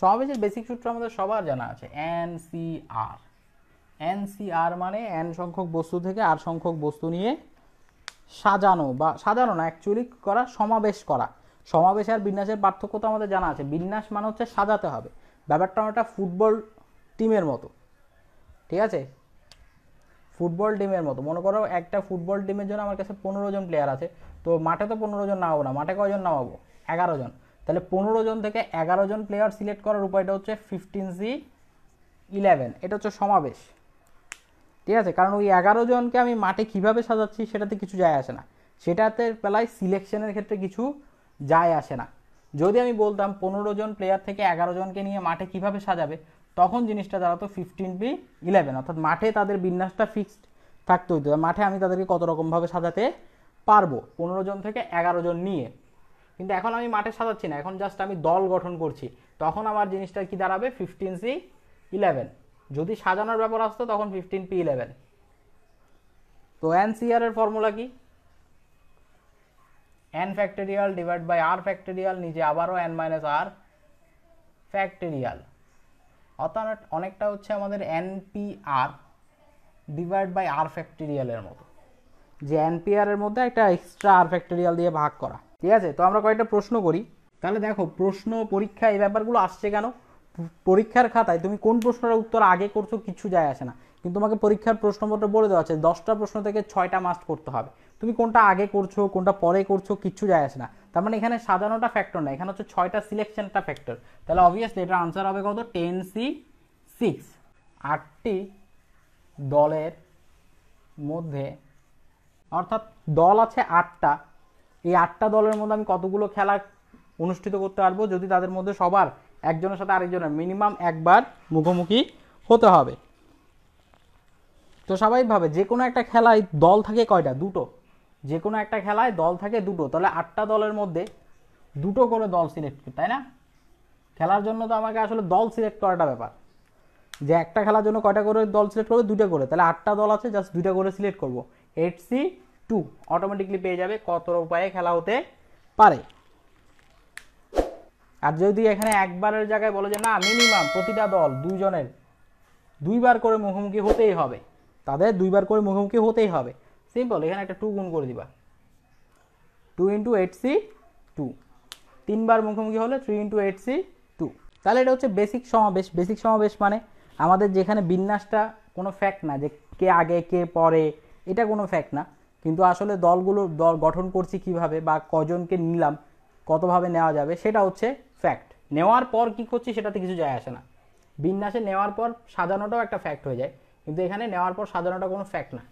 সহবেজের basic সূত্র আমাদের সবার জানা আছে N C R N C R মানে এন সংখ্যক বস্তু থেকে আর সংখ্যক বস্তু নিয়ে সাজানো বা সাজানো না অ্যাকচুয়ালি করা সমাবেশ করা সমাবেশ আর বিন্যাসের পার্থক্য তো আমাদের জানা আছে বিন্যাস মানে হচ্ছে সাজাতে হবে ব্যাপারটা একটা ফুটবল টিমের মতো ঠিক আছে ফুটবল টিমের মতো মনে করো একটা ফুটবল টিমের জন্য আমার কাছে পনেরো জন প্লেয়ার আছে তো মাঠে তো পনেরো জন নামাবো না মাঠে কয়জন নামাবো এগারো জন তাহলে পনেরো জন থেকে এগারো জন প্লেয়ার সিলেক্ট করার উপায়টা হচ্ছে ফিফটিন জি ইলেভেন এটা হচ্ছে সমাবেশ ঠিক আছে কারণ ওই এগারো জনকে আমি মাঠে কিভাবে সাজাচ্ছি সেটাতে কিছু যায় আসে না সেটাতে বেলায় সিলেকশনের ক্ষেত্রে কিছু যায় আসে না যদি আমি বলতাম পনেরো জন প্লেয়ার থেকে এগারো জনকে নিয়ে মাঠে কিভাবে সাজাবে তখন জিনিসটা দাঁড়াতো ফিফটিন বি ইলেভেন অর্থাৎ মাঠে তাদের বিন্যাসটা ফিক্সড থাকতে হইতো মাঠে আমি তাদেরকে কত রকমভাবে সাজাতে পারবো পনেরো জন থেকে এগারো জন নিয়ে কিন্তু এখন আমি মাঠে সাজাচ্ছি না এখন জাস্ট আমি দল গঠন করছি তখন আমার জিনিসটা কি দাঁড়াবে ফিফটিন সি ইলেভেন যদি সাজানোর ব্যাপার আসতো তখন ফিফটিন পি ইলেভেন তো এন সিআরের ফর্মুলা কি N factorial divide by R factorial নিজে আবারও এন মাইনাস আর ফ্যাক্টরিয়াল অর্থাৎ অনেকটা হচ্ছে আমাদের এনপিআর ডিভাইড বাই আর ফ্যাক্টরিয়ালের মতো যে এন আরের মধ্যে একটা এক্সট্রা আর ফ্যাক্টরিয়াল দিয়ে ভাগ করা ঠিক আছে তো আমরা কয়েকটা প্রশ্ন করি তাহলে দেখো প্রশ্ন পরীক্ষা এই ব্যাপারগুলো আসছে কেন পরীক্ষার খাতায় তুমি কোন প্রশ্নটা উত্তর আগে করছো কিছু যায় আসে না কিন্তু তোমাকে পরীক্ষার প্রশ্নপত্র বলে দেওয়া আছে দশটা প্রশ্ন থেকে ছয়টা মাস্ট করতে হবে তুমি কোনটা আগে করছো কোনটা পরে করছো কিচ্ছু যায় আসে না তার মানে এখানে সাজানোটা ফ্যাক্টর না এখানে হচ্ছে ছয়টা সিলেকশনটা ফ্যাক্টর তাহলে অবভিয়াসলি এটার আনসার হবে কত টেন সি সিক্স আটটি দলের মধ্যে অর্থাৎ দল আছে আটটা এই আটটা দলের মধ্যে আমি কতগুলো খেলা অনুষ্ঠিত করতে পারবো যদি তাদের মধ্যে সবার একজনের সাথে আরেকজনের মিনিমাম একবার মুখোমুখি হতে হবে তো স্বাভাবিকভাবে যে কোনো একটা খেলায় দল থাকে কয়টা দুটো যে কোনো একটা খেলায় দল থাকে দুটো তাহলে আটটা দলের মধ্যে দুটো করে দল সিলেক্ট তাই না খেলার জন্য তো আমাকে আসলে দল সিলেক্ট করাটা ব্যাপার যে একটা খেলার জন্য কয়টা করে দল সিলেক্ট করবে দুটো করে তাহলে আটটা দল আছে জাস্ট দুটো করে সিলেক্ট করবো এইট সি টু অটোমেটিকলি পেয়ে যাবে কত উপায়ে খেলা হতে পারে আর যদি এখানে একবারের জায়গায় বলে যে না মিনিমাম প্রতিটা দল দুজনের দুইবার করে মুখোমুখি হতেই হবে তাদের দুইবার করে মুখোমুখি হতেই হবে সিম্পল এখানে একটা টু গুণ করে দিবা two into eight C two তিনবার মুখোমুখি হলে three into eight C two তাহলে এটা হচ্ছে বেসিক সমাবেশ বেসিক সমাবেশ মানে আমাদের যেখানে বিন্যাসটা কোনো ফ্যাক্ট না যে কে আগে কে পরে এটা কোনো ফ্যাক্ট না কিন্তু আসলে দলগুলো দল গঠন করছি কিভাবে বা কজনকে নিলাম কতভাবে নেওয়া যাবে সেটা হচ্ছে ফ্যাক্ট নেওয়ার পর কি করছি সেটাতে কিছু যায় আসে না বিন্যাসে নেওয়ার পর সাজানোটাও একটা ফ্যাক্ট হয়ে যায় কিন্তু এখানে নেওয়ার পর সাজানোটা কোনো ফ্যাক্ট না